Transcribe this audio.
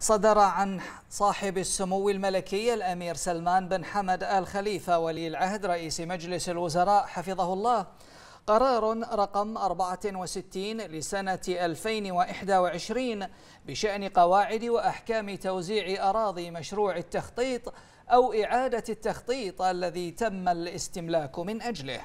صدر عن صاحب السمو الملكي الأمير سلمان بن حمد آل خليفة ولي العهد رئيس مجلس الوزراء حفظه الله قرار رقم 64 لسنة 2021 بشأن قواعد وأحكام توزيع أراضي مشروع التخطيط أو إعادة التخطيط الذي تم الاستملاك من أجله